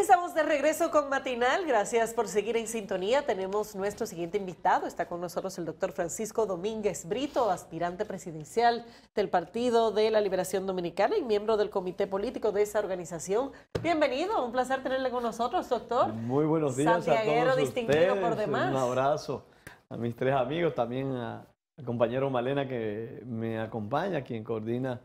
estamos de regreso con Matinal. Gracias por seguir en sintonía. Tenemos nuestro siguiente invitado. Está con nosotros el doctor Francisco Domínguez Brito, aspirante presidencial del Partido de la Liberación Dominicana y miembro del comité político de esa organización. Bienvenido, un placer tenerle con nosotros, doctor. Muy buenos días. a todos ustedes. Un abrazo a mis tres amigos, también a, al compañero Malena que me acompaña, quien coordina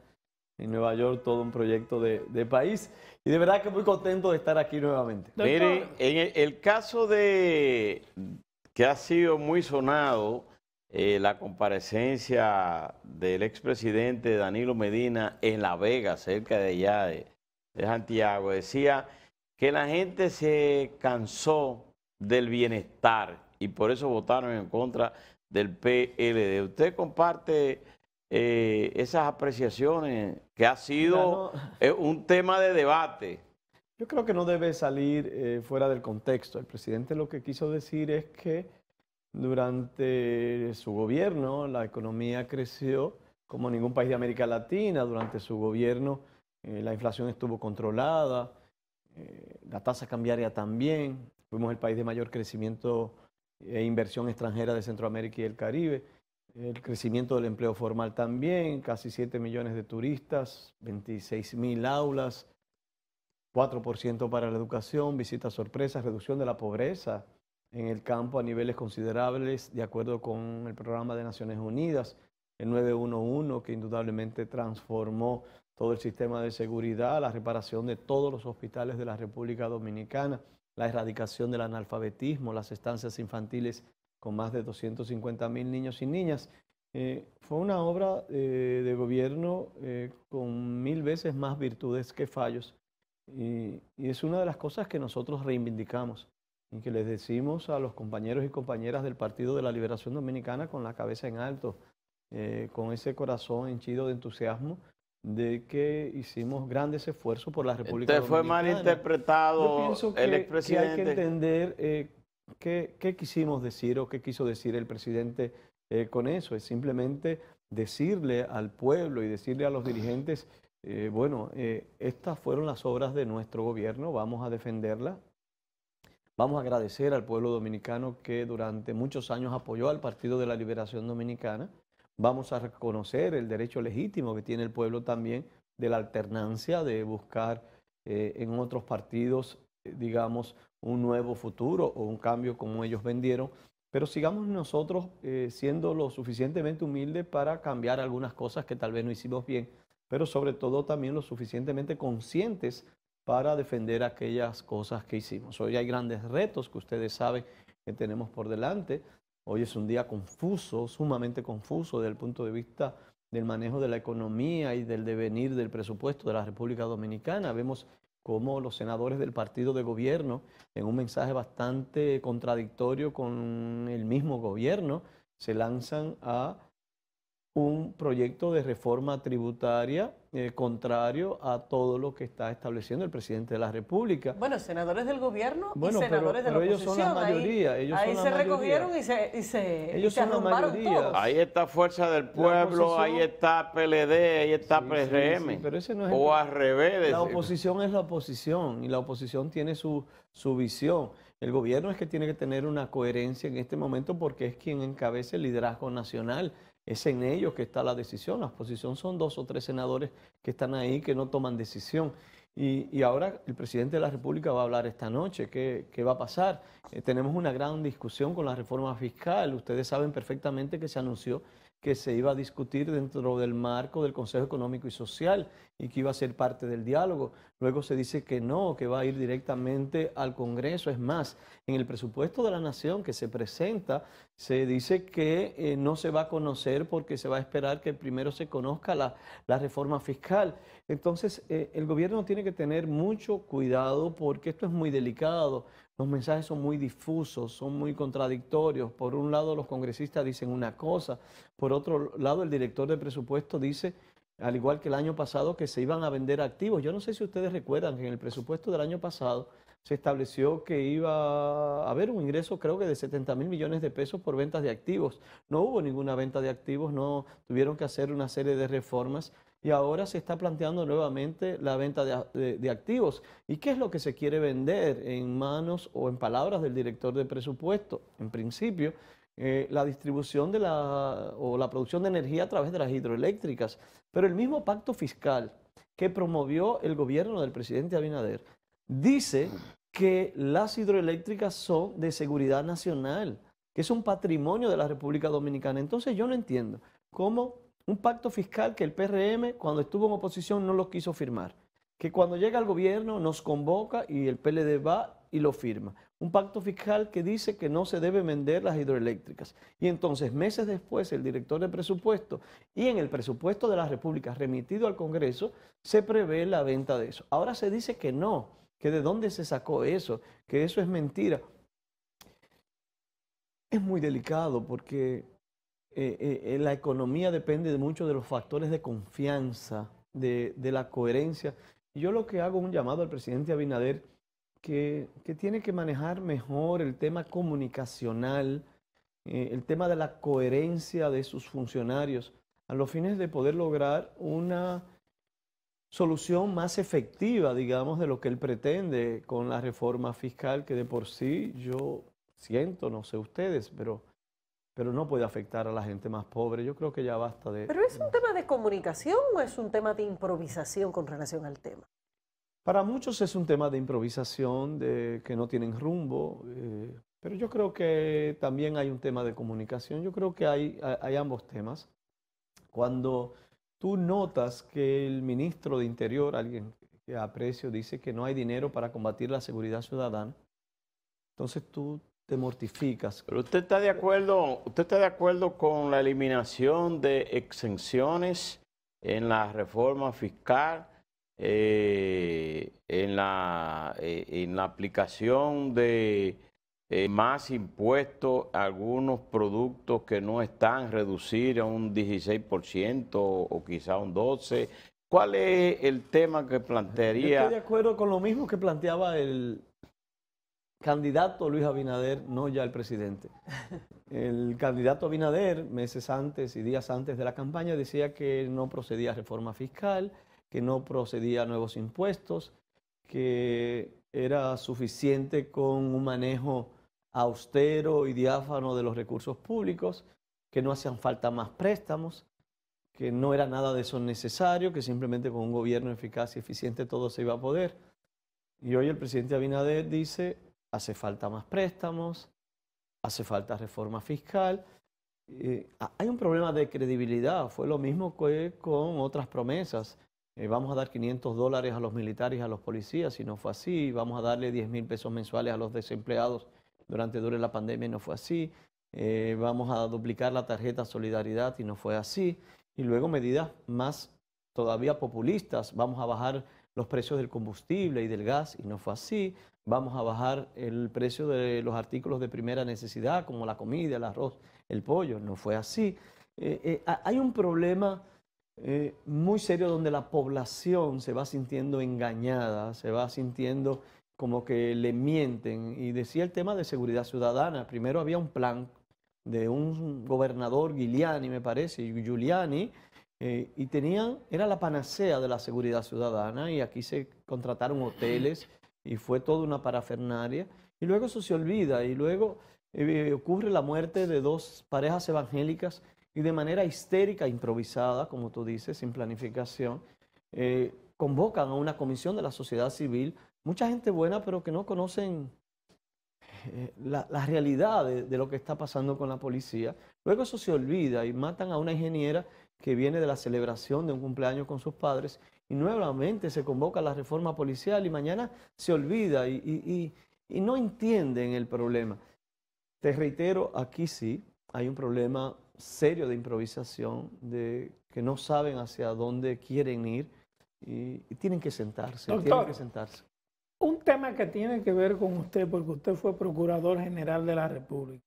en Nueva York, todo un proyecto de, país. Y de verdad que muy contento de estar aquí nuevamente. Mire, en el, caso de que ha sido muy sonado eh, la comparecencia del expresidente Danilo Medina en La Vega, cerca de allá de, Santiago, decía que la gente se cansó del bienestar y por eso votaron en contra del PLD. ¿Usted comparte eh, esas apreciaciones que ha sido eh, un tema de debate. Yo creo que no debe salir eh, fuera del contexto. El presidente lo que quiso decir es que durante su gobierno la economía creció como ningún país de América Latina. Durante su gobierno eh, la inflación estuvo controlada, la tasa cambiaria también. Fuimos el país de mayor crecimiento e inversión extranjera de Centroamérica y el Caribe el crecimiento del empleo formal también, casi 7 millones de turistas, 26 mil aulas, 4% para la educación, visitas sorpresas, reducción de la pobreza en el campo a niveles considerables, de acuerdo con el programa de Naciones Unidas, el 911, que indudablemente transformó todo el sistema de seguridad, la reparación de todos los hospitales de la República Dominicana, la erradicación del analfabetismo, las estancias infantiles con más de 250 mil niños y niñas. Eh, fue una obra eh, de gobierno eh, con mil veces más virtudes que fallos y, es una de las cosas que nosotros reivindicamos y que les decimos a los compañeros y compañeras del Partido de la Liberación Dominicana con la cabeza en alto, con ese corazón henchido de entusiasmo de que hicimos grandes esfuerzos por la República este Dominicana. Dominicana. fue mal interpretado el Que hay que entender ¿Qué, quisimos decir o qué quiso decir el presidente eh, con eso? Es simplemente decirle al pueblo y decirle a los dirigentes, eh, bueno, eh, estas fueron las obras de nuestro gobierno, vamos a defenderla. Vamos a agradecer al pueblo dominicano que durante muchos años apoyó al Partido de la Liberación Dominicana. Vamos a reconocer el derecho legítimo que tiene el pueblo también de la alternancia, de buscar en otros partidos, digamos, un nuevo futuro o un cambio como ellos vendieron, pero sigamos nosotros eh, siendo lo suficientemente humildes para cambiar algunas cosas que tal vez no hicimos bien, pero sobre todo también lo suficientemente conscientes para defender aquellas cosas que hicimos. Hoy hay grandes retos que ustedes saben que tenemos por delante. Hoy es un día confuso, sumamente confuso desde el punto de vista del manejo de la economía y del devenir del presupuesto de la República Dominicana. Vemos como los senadores del partido de gobierno, en un mensaje bastante contradictorio con el mismo gobierno, se lanzan a un proyecto de reforma tributaria eh, contrario a todo lo que está estableciendo el presidente de la República. Bueno, senadores del gobierno y senadores de la oposición. ellos son la mayoría. Ahí, se recogieron y se, ellos son la arrumbaron Ahí está Fuerza del Pueblo, ahí está PLD, ahí está PRM. o al revés. la oposición es la oposición y la oposición tiene su, su visión. El gobierno es que tiene que tener una coherencia en este momento porque es quien encabeza el liderazgo nacional es en ellos que está la decisión. La oposición son dos o tres senadores que están ahí que no toman decisión. Y, ahora el presidente de la República va a hablar esta noche. ¿Qué, va a pasar? Eh, tenemos una gran discusión con la reforma fiscal. Ustedes saben perfectamente que se anunció que se iba a discutir dentro del marco del Consejo Económico y Social y que iba a ser parte del diálogo. Luego se dice que no, que va a ir directamente al Congreso. Es más, en el presupuesto de la Nación que se presenta, se dice que eh, no se va a conocer porque se va a esperar que primero se conozca la, reforma fiscal. Entonces, eh, el gobierno tiene que tener mucho cuidado porque esto es muy delicado. Los mensajes son muy difusos, son muy contradictorios. Por un lado los congresistas dicen una cosa, por otro lado el director de presupuesto dice, al igual que el año pasado, que se iban a vender activos. Yo no sé si ustedes recuerdan que en el presupuesto del año pasado se estableció que iba a haber un ingreso creo que de 70 mil millones de pesos por ventas de activos. No hubo ninguna venta de activos, no tuvieron que hacer una serie de reformas y ahora se está planteando nuevamente la venta de, activos. ¿Y qué es lo que se quiere vender en manos o en palabras del director de presupuesto? En principio, eh, la distribución de la, o la producción de energía a través de las hidroeléctricas, pero el mismo pacto fiscal que promovió el gobierno del presidente Abinader dice que las hidroeléctricas son de seguridad nacional, que es un patrimonio de la República Dominicana. Entonces yo no entiendo cómo un pacto fiscal que el PRM, cuando estuvo en oposición, no lo quiso firmar. Que cuando llega al gobierno nos convoca y el PLD va y lo firma. Un pacto fiscal que dice que no se deben vender las hidroeléctricas. Y entonces, meses después, el director de presupuesto y en el presupuesto de la República remitido al Congreso, se prevé la venta de eso. Ahora se dice que no, que de dónde se sacó eso, que eso es mentira. Es muy delicado porque eh, eh, eh, la economía depende mucho de los factores de confianza, de, la coherencia. Yo lo que hago es un llamado al presidente Abinader que, tiene que manejar mejor el tema comunicacional, el tema de la coherencia de sus funcionarios, a los fines de poder lograr una solución más efectiva, digamos, de lo que él pretende con la reforma fiscal, que de por sí yo siento, no sé ustedes, pero pero no puede afectar a la gente más pobre. Yo creo que ya basta de... ¿Pero es un tema de comunicación o es un tema de improvisación con relación al tema? Para muchos es un tema de improvisación, de que no tienen rumbo, eh, pero yo creo que también hay un tema de comunicación. Yo creo que hay, hay ambos temas. Cuando tú notas que el ministro de Interior, alguien que aprecio, dice que no hay dinero para combatir la seguridad ciudadana, entonces tú te mortificas. Pero usted está de acuerdo, usted está de acuerdo con la eliminación de exenciones en la reforma fiscal, eh, en, la, eh, en la aplicación de eh, más impuestos a algunos productos que no están, reducir a un 16% o quizá un 12%. ¿Cuál es el tema que plantearía? Yo estoy de acuerdo con lo mismo que planteaba el, candidato Luis Abinader, no ya el presidente. El candidato Abinader, meses antes y días antes de la campaña, decía que no procedía a reforma fiscal, que no procedía a nuevos impuestos, que era suficiente con un manejo austero y diáfano de los recursos públicos, que no hacían falta más préstamos, que no era nada de eso necesario, que simplemente con un gobierno eficaz y eficiente todo se iba a poder. Y hoy el presidente Abinader dice hace falta más préstamos, hace falta reforma fiscal. Eh, hay un problema de credibilidad, fue lo mismo que con otras promesas. Eh, vamos a dar 500 dólares a los militares y a los policías, si no fue así, vamos a darle 10 mil pesos mensuales a los desempleados durante dure la pandemia y no fue así, eh, vamos a duplicar la tarjeta Solidaridad y no fue así, y luego medidas más todavía populistas, vamos a bajar los precios del combustible y del gas y no fue así, vamos a bajar el precio de los artículos de primera necesidad, como la comida, el arroz, el pollo. No fue así. Eh, eh, hay un problema eh, muy serio donde la población se va sintiendo engañada, se va sintiendo como que le mienten. Y decía el tema de seguridad ciudadana. Primero había un plan de un gobernador, Giuliani me parece, Giuliani, y tenían, era la panacea de la seguridad ciudadana y aquí se contrataron hoteles y fue toda una parafernaria. Y luego eso se olvida y luego eh, ocurre la muerte de dos parejas evangélicas y de manera histérica, improvisada, como tú dices, sin planificación, eh, convocan a una comisión de la sociedad civil, mucha gente buena, pero que no conocen eh, la, realidad de lo que está pasando con la policía. Luego eso se olvida y matan a una ingeniera que viene de la celebración de un cumpleaños con sus padres y nuevamente se convoca la reforma policial y mañana se olvida y, no entienden el problema. Te reitero, aquí sí hay un problema serio de improvisación, de que no saben hacia dónde quieren ir y, tienen que sentarse. tienen que sentarse. Un tema que tiene que ver con usted, porque usted fue Procurador General de la República.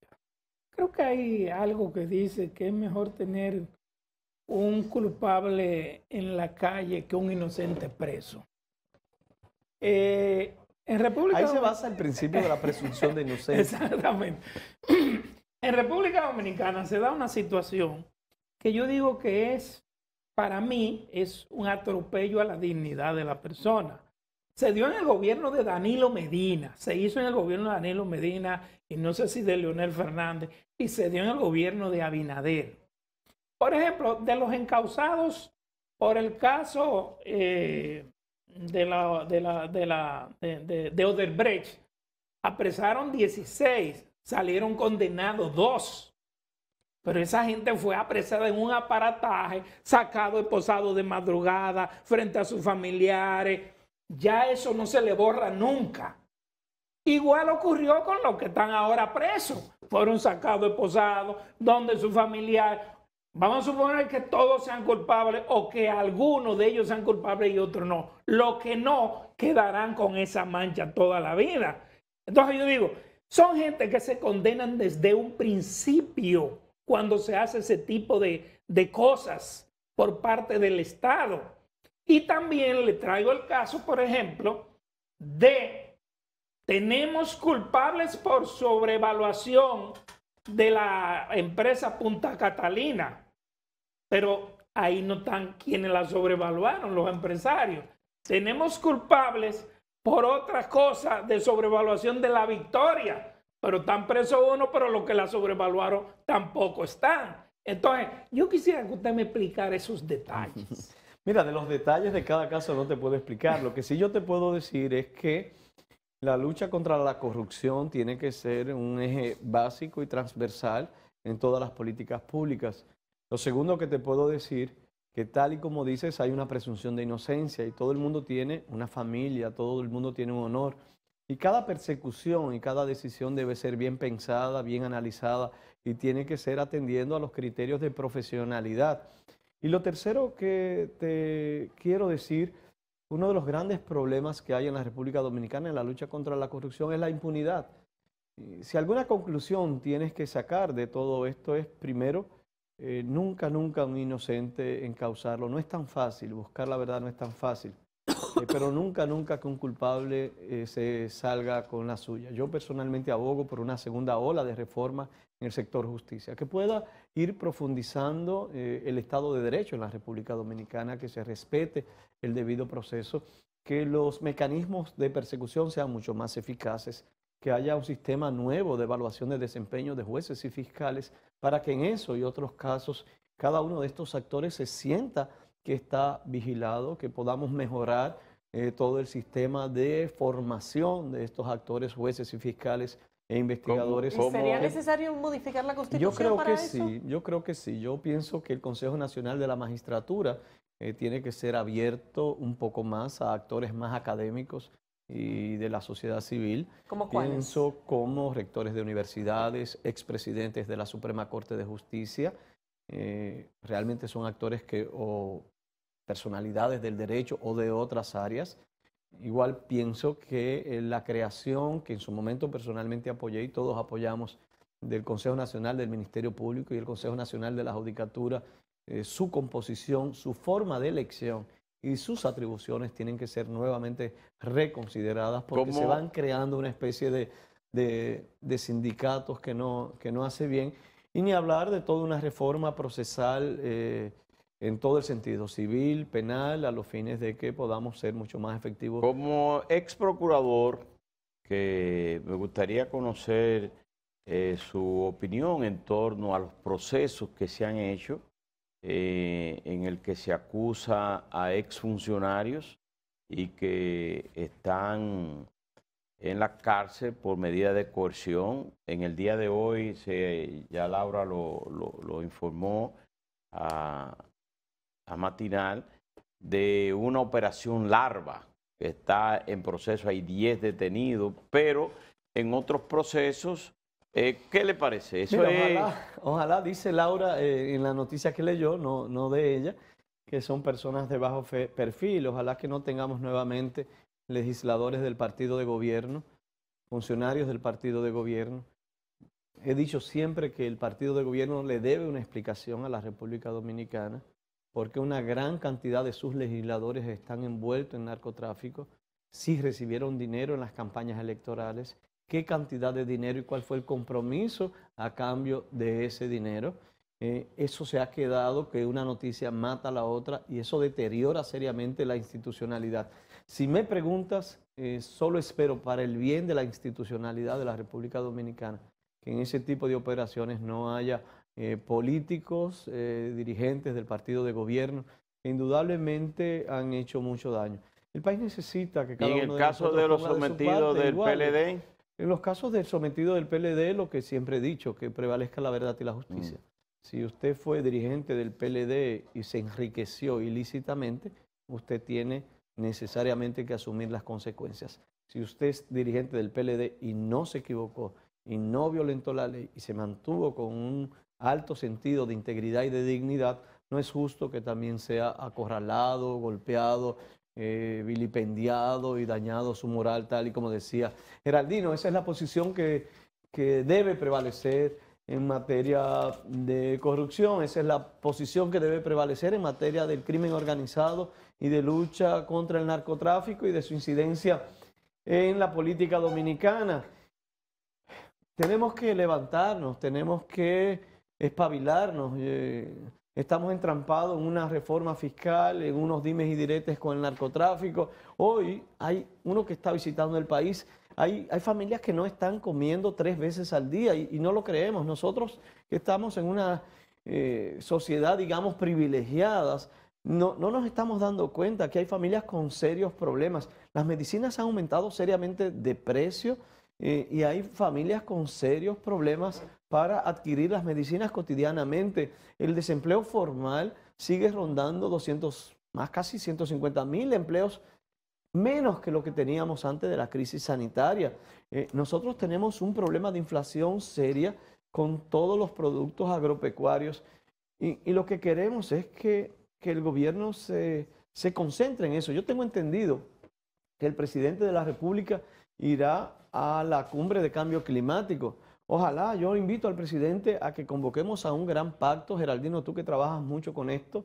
Creo que hay algo que dice que es mejor tener un culpable en la calle que un inocente preso. Eh, en República Ahí se basa el principio de la presunción de inocencia. Exactamente. En República Dominicana se da una situación que yo digo que es, para mí, es un atropello a la dignidad de la persona. Se dio en el gobierno de Danilo Medina, se hizo en el gobierno de Danilo Medina y no sé si de Leonel Fernández, y se dio en el gobierno de Abinader. Por ejemplo, de los encausados por el caso eh, de, la, de, la, de, la, Oderbrecht, apresaron 16, salieron condenados dos, Pero esa gente fue apresada en un aparataje, sacado y posado de madrugada frente a sus familiares. Ya eso no se le borra nunca. Igual ocurrió con los que están ahora presos. Fueron sacados de posados, donde su familiar, Vamos a suponer que todos sean culpables o que algunos de ellos sean culpables y otros no. Los que no quedarán con esa mancha toda la vida. Entonces yo digo, son gente que se condenan desde un principio cuando se hace ese tipo de, cosas por parte del Estado. Y también le traigo el caso, por ejemplo, de tenemos culpables por sobrevaluación de la empresa Punta Catalina pero ahí no están quienes la sobrevaluaron, los empresarios. Tenemos culpables por otra cosa de sobrevaluación de la victoria, pero están presos uno, pero los que la sobrevaluaron tampoco están. Entonces, yo quisiera que usted me explicara esos detalles. Mira, de los detalles de cada caso no te puedo explicar. Lo que sí yo te puedo decir es que la lucha contra la corrupción tiene que ser un eje básico y transversal en todas las políticas públicas. Lo segundo que te puedo decir, que tal y como dices, hay una presunción de inocencia y todo el mundo tiene una familia, todo el mundo tiene un honor. Y cada persecución y cada decisión debe ser bien pensada, bien analizada y tiene que ser atendiendo a los criterios de profesionalidad. Y lo tercero que te quiero decir, uno de los grandes problemas que hay en la República Dominicana en la lucha contra la corrupción es la impunidad. Si alguna conclusión tienes que sacar de todo esto es, primero, eh, nunca, nunca un inocente causarlo, No es tan fácil, buscar la verdad no es tan fácil. Eh, pero nunca, nunca que un culpable eh, se salga con la suya. Yo personalmente abogo por una segunda ola de reforma en el sector justicia, que pueda ir profundizando el Estado de Derecho en la República Dominicana, que se respete el debido proceso, que los mecanismos de persecución sean mucho más eficaces que haya un sistema nuevo de evaluación de desempeño de jueces y fiscales para que en eso y otros casos cada uno de estos actores se sienta que está vigilado, que podamos mejorar eh, todo el sistema de formación de estos actores, jueces y fiscales e investigadores. sería necesario modificar la Constitución? Yo creo que sí, yo creo que sí. Yo pienso que el Consejo Nacional de la Magistratura eh, tiene que ser abierto un poco más a actores más académicos, y de la sociedad civil. Pienso como rectores de universidades, expresidentes de la Suprema Corte de Justicia. Eh, realmente son actores que o personalidades del derecho o de otras áreas. Igual pienso que eh, la creación que en su momento personalmente apoyé y todos apoyamos del Consejo Nacional del Ministerio Público y el Consejo Nacional de la Judicatura, eh, su composición, su forma de elección y sus atribuciones tienen que ser nuevamente reconsideradas porque se van creando una especie de, sindicatos que no, que no hace bien. Y ni hablar de toda una reforma procesal eh, en todo el sentido, civil, penal, a los fines de que podamos ser mucho más efectivos. Como ex procurador, que me gustaría conocer eh, su opinión en torno a los procesos que se han hecho eh, en el que se acusa a exfuncionarios y que están en la cárcel por medida de coerción. En el día de hoy, se, ya Laura lo, informó a, a matinal, de una operación larva que está en proceso, hay 10 detenidos, pero en otros procesos eh, ¿Qué le parece? Eso ojalá, dice Laura eh, en la noticia que leyó, no, de ella, que son personas de bajo perfil. Ojalá que no tengamos nuevamente legisladores del partido de gobierno, funcionarios del partido de gobierno. He dicho siempre que el partido de gobierno le debe una explicación a la República Dominicana porque una gran cantidad de sus legisladores están envueltos en narcotráfico, sí recibieron dinero en las campañas electorales qué cantidad de dinero y cuál fue el compromiso a cambio de ese dinero. Eh, eso se ha quedado que una noticia mata a la otra y eso deteriora seriamente la institucionalidad. Si me preguntas, eh, solo espero para el bien de la institucionalidad de la República Dominicana que en ese tipo de operaciones no haya eh, políticos, dirigentes del partido de gobierno, que indudablemente han hecho mucho daño. El país necesita que cada uno de Y en el caso de los sometidos del PLD en los casos del sometido del PLD, lo que siempre he dicho, que prevalezca la verdad y la justicia. Mm. Si usted fue dirigente del PLD y se enriqueció ilícitamente, usted tiene necesariamente que asumir las consecuencias. Si usted es dirigente del PLD y no se equivocó y no violentó la ley y se mantuvo con un alto sentido de integridad y de dignidad, no es justo que también sea acorralado, golpeado eh, vilipendiado y dañado su moral, tal y como decía Geraldino. Esa es la posición que, debe prevalecer en materia de corrupción, esa es la posición que debe prevalecer en materia del crimen organizado y de lucha contra el narcotráfico y de su incidencia en la política dominicana. Tenemos que levantarnos, tenemos que espabilarnos. Eh, Estamos entrampados en una reforma fiscal, en unos dimes y diretes con el narcotráfico. Hoy hay uno que está visitando el país. Hay, familias que no están comiendo tres veces al día y, no lo creemos. Nosotros que estamos en una eh, sociedad, digamos, privilegiadas, no, nos estamos dando cuenta que hay familias con serios problemas. Las medicinas han aumentado seriamente de precio. Eh, y hay familias con serios problemas para adquirir las medicinas cotidianamente. El desempleo formal sigue rondando 200, más casi 150 mil empleos menos que lo que teníamos antes de la crisis sanitaria. Eh, nosotros tenemos un problema de inflación seria con todos los productos agropecuarios y, y lo que queremos es que, que el gobierno se, se concentre en eso. Yo tengo entendido que el presidente de la República irá a la cumbre de cambio climático. Ojalá, yo invito al presidente a que convoquemos a un gran pacto, Geraldino, tú que trabajas mucho con esto,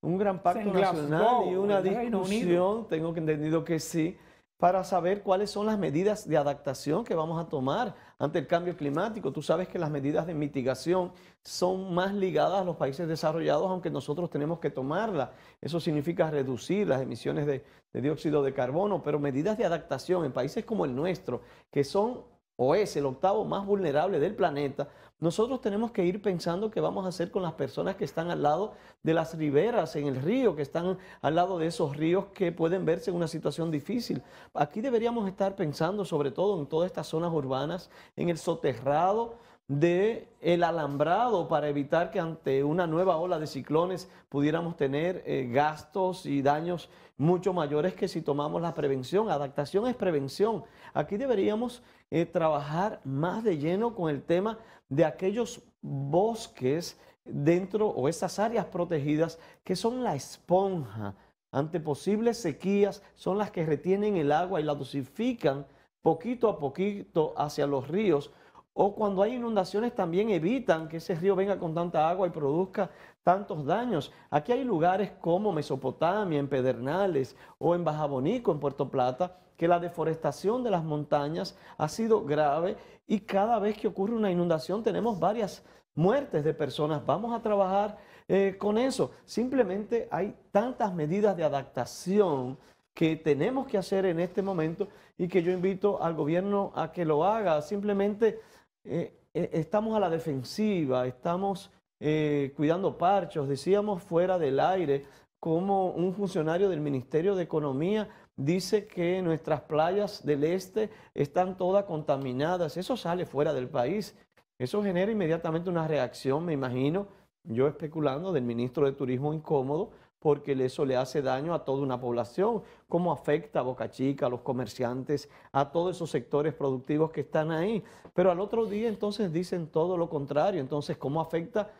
un gran pacto nacional y una discusión, tengo que entendido que sí, para saber cuáles son las medidas de adaptación que vamos a tomar ante el cambio climático. Tú sabes que las medidas de mitigación son más ligadas a los países desarrollados, aunque nosotros tenemos que tomarlas. Eso significa reducir las emisiones de, dióxido de carbono, pero medidas de adaptación en países como el nuestro, que son o es el octavo más vulnerable del planeta, nosotros tenemos que ir pensando qué vamos a hacer con las personas que están al lado de las riberas, en el río, que están al lado de esos ríos que pueden verse en una situación difícil. Aquí deberíamos estar pensando sobre todo en todas estas zonas urbanas, en el soterrado de el alambrado para evitar que ante una nueva ola de ciclones pudiéramos tener eh, gastos y daños mucho mayores que si tomamos la prevención. Adaptación es prevención. Aquí deberíamos eh, trabajar más de lleno con el tema de aquellos bosques dentro o esas áreas protegidas que son la esponja ante posibles sequías, son las que retienen el agua y la dosifican poquito a poquito hacia los ríos. O cuando hay inundaciones también evitan que ese río venga con tanta agua y produzca tantos daños. Aquí hay lugares como Mesopotamia, en Pedernales o en Bajabonico, en Puerto Plata, que la deforestación de las montañas ha sido grave y cada vez que ocurre una inundación tenemos varias muertes de personas. Vamos a trabajar eh, con eso. Simplemente hay tantas medidas de adaptación que tenemos que hacer en este momento y que yo invito al gobierno a que lo haga. Simplemente eh, eh, estamos a la defensiva, estamos cuidando parchos, decíamos fuera del aire, como un funcionario del Ministerio de Economía dice que nuestras playas del este están todas contaminadas. Eso sale fuera del país. Eso genera inmediatamente una reacción, me imagino, yo especulando, del ministro de Turismo incómodo, porque eso le hace daño a toda una población. ¿Cómo afecta a Boca Chica, a los comerciantes, a todos esos sectores productivos que están ahí? Pero al otro día entonces dicen todo lo contrario. Entonces, ¿cómo afecta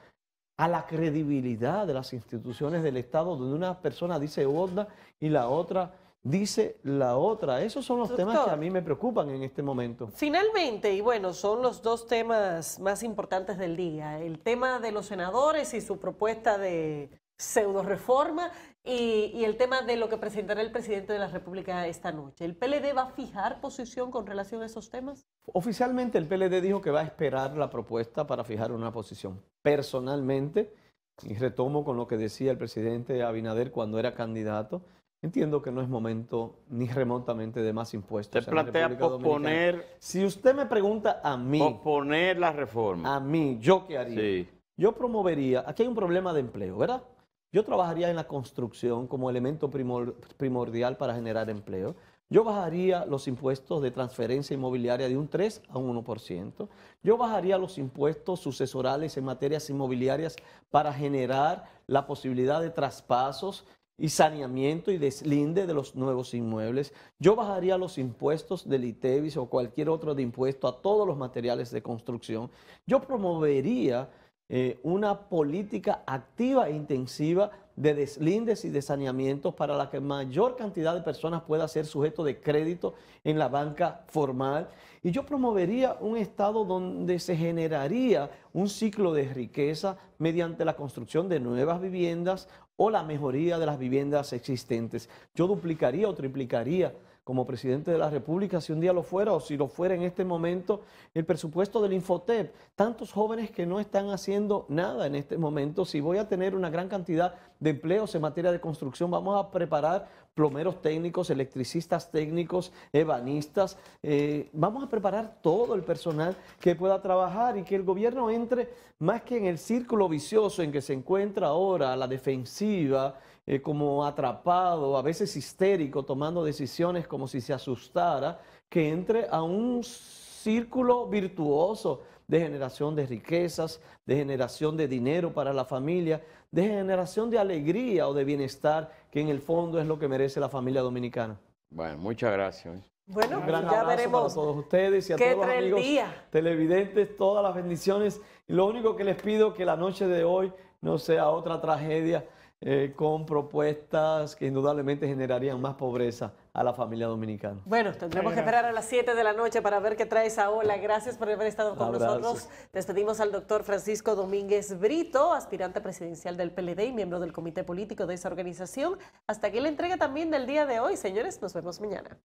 a la credibilidad de las instituciones del Estado, donde una persona dice onda y la otra dice la otra. Esos son los temas que a mí me preocupan en este momento. Finalmente, y bueno, son los dos temas más importantes del día, el tema de los senadores y su propuesta de pseudo reforma y, y el tema de lo que presentará el presidente de la República esta noche. ¿El PLD va a fijar posición con relación a esos temas? Oficialmente el PLD dijo que va a esperar la propuesta para fijar una posición. Personalmente, y retomo con lo que decía el presidente Abinader cuando era candidato, Entiendo que no es momento ni remotamente de más impuestos. te plantea posponer. Si usted me pregunta a mí. Posponer la reforma. A mí, ¿yo qué haría? Sí. Yo promovería. Aquí hay un problema de empleo, ¿verdad? Yo trabajaría en la construcción como elemento primordial para generar empleo. Yo bajaría los impuestos de transferencia inmobiliaria de un 3 a un 1%. Yo bajaría los impuestos sucesorales en materias inmobiliarias para generar la posibilidad de traspasos y saneamiento y deslinde de los nuevos inmuebles. Yo bajaría los impuestos del ITEVIS o cualquier otro de impuesto a todos los materiales de construcción. Yo promovería eh, una política activa e intensiva de deslindes y de saneamientos para la que mayor cantidad de personas pueda ser sujeto de crédito en la banca formal. Y yo promovería un estado donde se generaría un ciclo de riqueza mediante la construcción de nuevas viviendas o la mejoría de las viviendas existentes. Yo duplicaría o triplicaría como presidente de la República, si un día lo fuera o si lo fuera en este momento, el presupuesto del Infotep. Tantos jóvenes que no están haciendo nada en este momento. Si voy a tener una gran cantidad de empleos en materia de construcción, vamos a preparar plomeros técnicos, electricistas técnicos, ebanistas. Eh, vamos a preparar todo el personal que pueda trabajar y que el gobierno entre más que en el círculo vicioso en que se encuentra ahora, la defensiva, eh, como atrapado, a veces histérico, tomando decisiones como si se asustara, que entre a un círculo virtuoso de generación de riquezas, de generación de dinero para la familia, de generación de alegría o de bienestar, que en el fondo es lo que merece la familia dominicana. Bueno, muchas gracias. Bueno, Un gran Para todos ustedes y a todos los amigos televidentes, todas las bendiciones. Lo único que les pido que la noche de hoy no sea otra tragedia eh, con propuestas que indudablemente generarían más pobreza a la familia dominicana. Bueno, tendremos que esperar a las 7 de la noche para ver qué trae esa ola. Gracias por haber estado con nosotros. Despedimos al doctor Francisco Domínguez Brito, aspirante presidencial del PLD y miembro del comité político de esa organización. Hasta aquí la entrega también del día de hoy. Señores, nos vemos mañana.